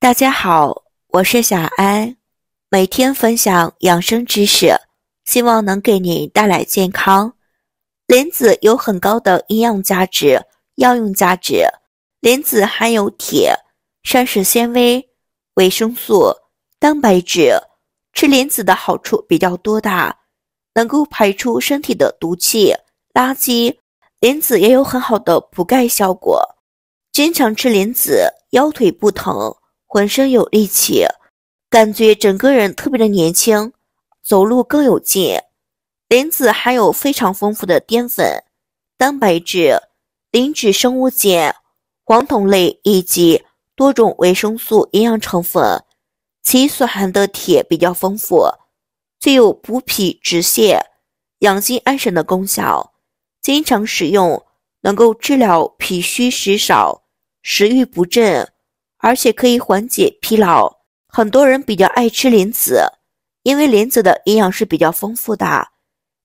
大家好，我是小安，每天分享养生知识，希望能给你带来健康。莲子有很高的营养价值、药用价值。莲子含有铁、膳食纤维、维生素、蛋白质，吃莲子的好处比较多的，能够排出身体的毒气、垃圾。莲子也有很好的补钙效果，经常吃莲子，腰腿不疼。浑身有力气，感觉整个人特别的年轻，走路更有劲。莲子含有非常丰富的淀粉、蛋白质、磷脂、生物碱、黄酮类以及多种维生素营养成分，其所含的铁比较丰富，具有补脾止泻、养心安神的功效。经常食用，能够治疗脾虚食少、食欲不振。而且可以缓解疲劳，很多人比较爱吃莲子，因为莲子的营养是比较丰富的。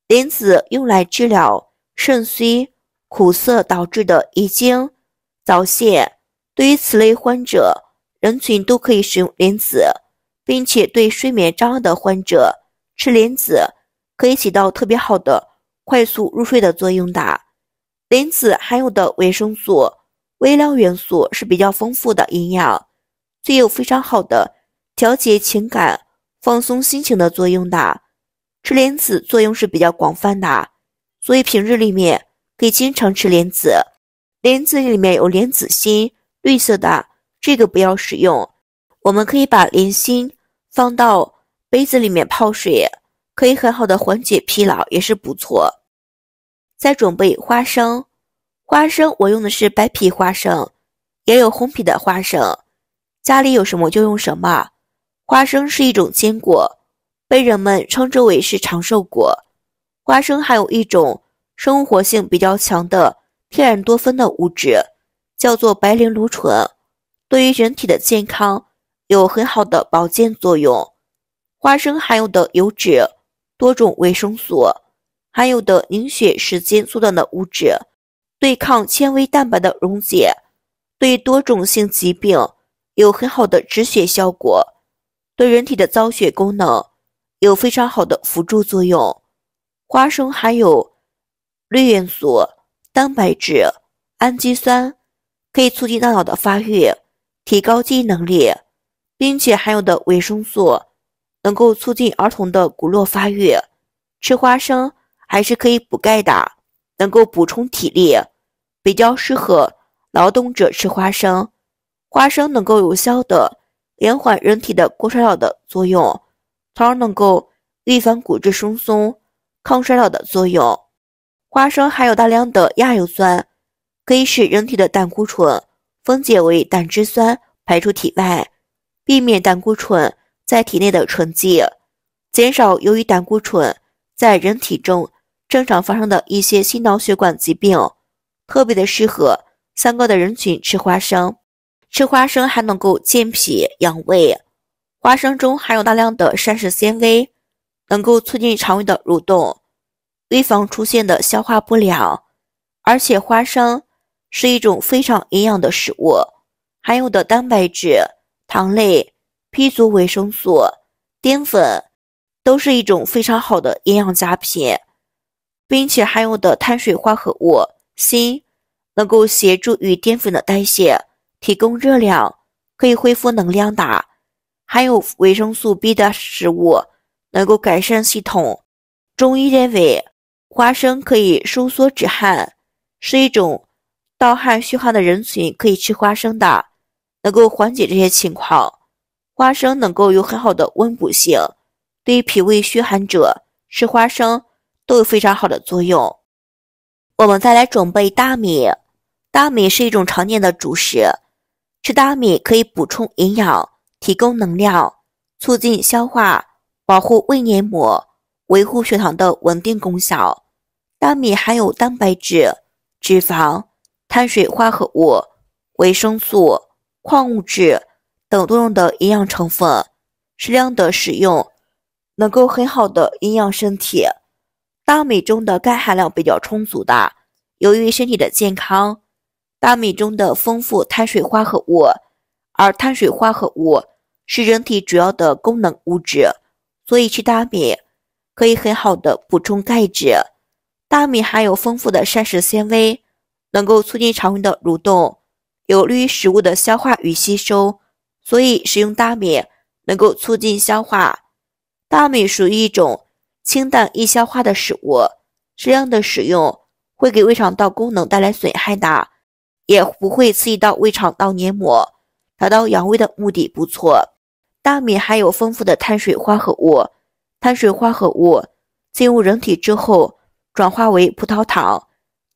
莲子用来治疗肾虚、苦涩导致的遗精、早泄，对于此类患者人群都可以使用莲子，并且对睡眠障碍的患者吃莲子可以起到特别好的快速入睡的作用的。莲子含有的维生素。微量元素是比较丰富的营养，具有非常好的调节情感、放松心情的作用的。吃莲子作用是比较广泛的，所以平日里面可以经常吃莲子。莲子里面有莲子心，绿色的这个不要使用。我们可以把莲心放到杯子里面泡水，可以很好的缓解疲劳，也是不错。再准备花生。花生，我用的是白皮花生，也有红皮的花生，家里有什么就用什么。花生是一种坚果，被人们称之为是长寿果。花生含有一种生物活性比较强的天然多酚的物质，叫做白藜芦醇，对于人体的健康有很好的保健作用。花生含有的油脂、多种维生素，含有的凝血时间缩短的物质。对抗纤维蛋白的溶解，对多种性疾病有很好的止血效果，对人体的造血功能有非常好的辅助作用。花生含有氯元素、蛋白质、氨基酸，可以促进大脑的发育，提高记忆能力，并且含有的维生素能够促进儿童的骨络发育。吃花生还是可以补钙的。能够补充体力，比较适合劳动者吃花生。花生能够有效的延缓人体的过衰老的作用，从而能够预防骨质疏松、抗衰老的作用。花生含有大量的亚油酸，可以使人体的胆固醇分解为胆汁酸排出体外，避免胆固醇在体内的沉积，减少由于胆固醇在人体中。正常发生的一些心脑血管疾病，特别的适合三高的人群吃花生。吃花生还能够健脾养胃。花生中含有大量的膳食纤维，能够促进肠胃的蠕动，预防出现的消化不良。而且花生是一种非常营养的食物，含有的蛋白质、糖类、B 族维生素、淀粉，都是一种非常好的营养佳品。并且含有的碳水化合物 C 能够协助与淀粉的代谢，提供热量，可以恢复能量的。含有维生素 B 的食物能够改善系统。中医认为花生可以收缩止汗，是一种盗汗虚汗的人群可以吃花生的，能够缓解这些情况。花生能够有很好的温补性，对于脾胃虚寒者吃花生。都有非常好的作用。我们再来准备大米。大米是一种常见的主食，吃大米可以补充营养、提供能量、促进消化、保护胃黏膜、维护血糖的稳定功效。大米含有蛋白质、脂肪、碳水化合物、维生素、矿物质等多种的营养成分，适量的食用能够很好的营养身体。大米中的钙含量比较充足的，由于身体的健康，大米中的丰富碳水化合物，而碳水化合物是人体主要的功能物质，所以吃大米可以很好的补充钙质。大米含有丰富的膳食纤维，能够促进肠胃的蠕动，有利于食物的消化与吸收，所以食用大米能够促进消化。大米属于一种。清淡易消化的食物，适量的食用会给胃肠道功能带来损害的，也不会刺激到胃肠道黏膜，达到养胃的目的不错。大米含有丰富的碳水化合物，碳水化合物进入人体之后转化为葡萄糖，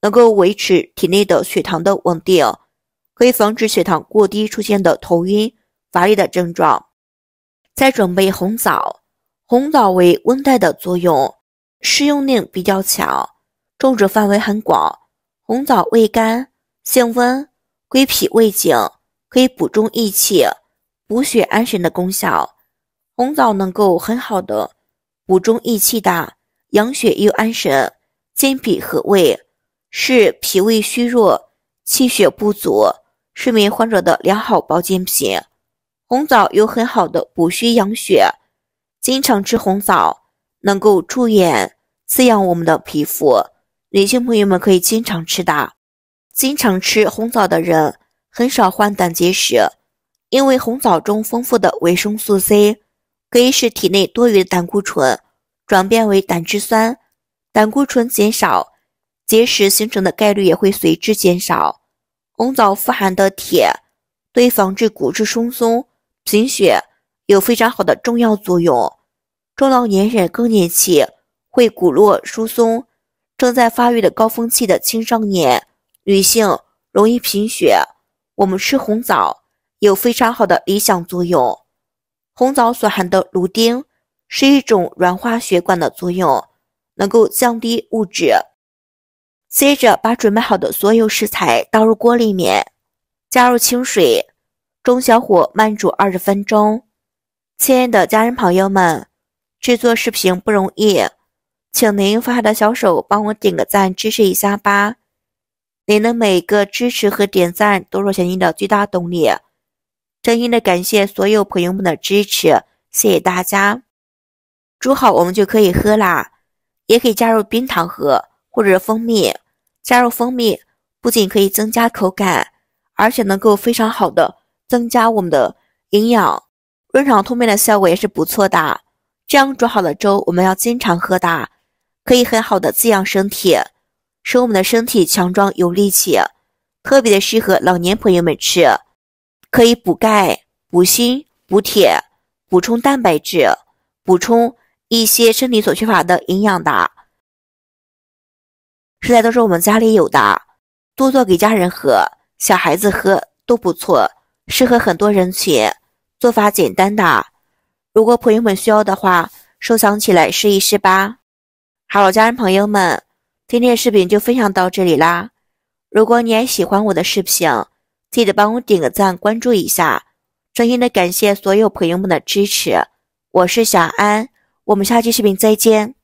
能够维持体内的血糖的稳定，可以防止血糖过低出现的头晕、乏力的症状。再准备红枣。红枣为温带的作用，适用性比较强，种植范围很广。红枣味甘，性温，归脾胃经，可以补中益气、补血安神的功效。红枣能够很好的补中益气的、养血又安神、健脾和胃，是脾胃虚弱、气血不足、失眠患者的良好保健品。红枣有很好的补虚养血。经常吃红枣能够助眼滋养我们的皮肤，女性朋友们可以经常吃的。经常吃红枣的人很少患胆结石，因为红枣中丰富的维生素 C 可以使体内多余的胆固醇转变为胆汁酸，胆固醇减少，结石形成的概率也会随之减少。红枣富含的铁，对防治骨质疏松、贫血。有非常好的重要作用。中老年人更年期会骨络疏松，正在发育的高峰期的青少年女性容易贫血。我们吃红枣有非常好的理想作用。红枣所含的芦丁是一种软化血管的作用，能够降低物质。接着把准备好的所有食材倒入锅里面，加入清水，中小火慢煮二十分钟。亲爱的家人朋友们，制作视频不容易，请您发财的小手帮我点个赞支持一下吧！您的每个支持和点赞都是小英的最大动力，真心的感谢所有朋友们的支持，谢谢大家！煮好我们就可以喝啦，也可以加入冰糖喝，或者蜂蜜。加入蜂蜜不仅可以增加口感，而且能够非常好的增加我们的营养。润肠通便的效果也是不错的，这样煮好的粥我们要经常喝的，可以很好的滋养身体，使我们的身体强壮有力气，特别的适合老年朋友们吃，可以补钙、补锌、补铁、补充蛋白质、补充一些身体所缺乏的营养的，食材都是我们家里有的，多做给家人喝，小孩子喝都不错，适合很多人群。做法简单的，如果朋友们需要的话，收藏起来试一试吧。好，家人朋友们，今天的视频就分享到这里啦。如果你也喜欢我的视频，记得帮我点个赞、关注一下。真心的感谢所有朋友们的支持。我是小安，我们下期视频再见。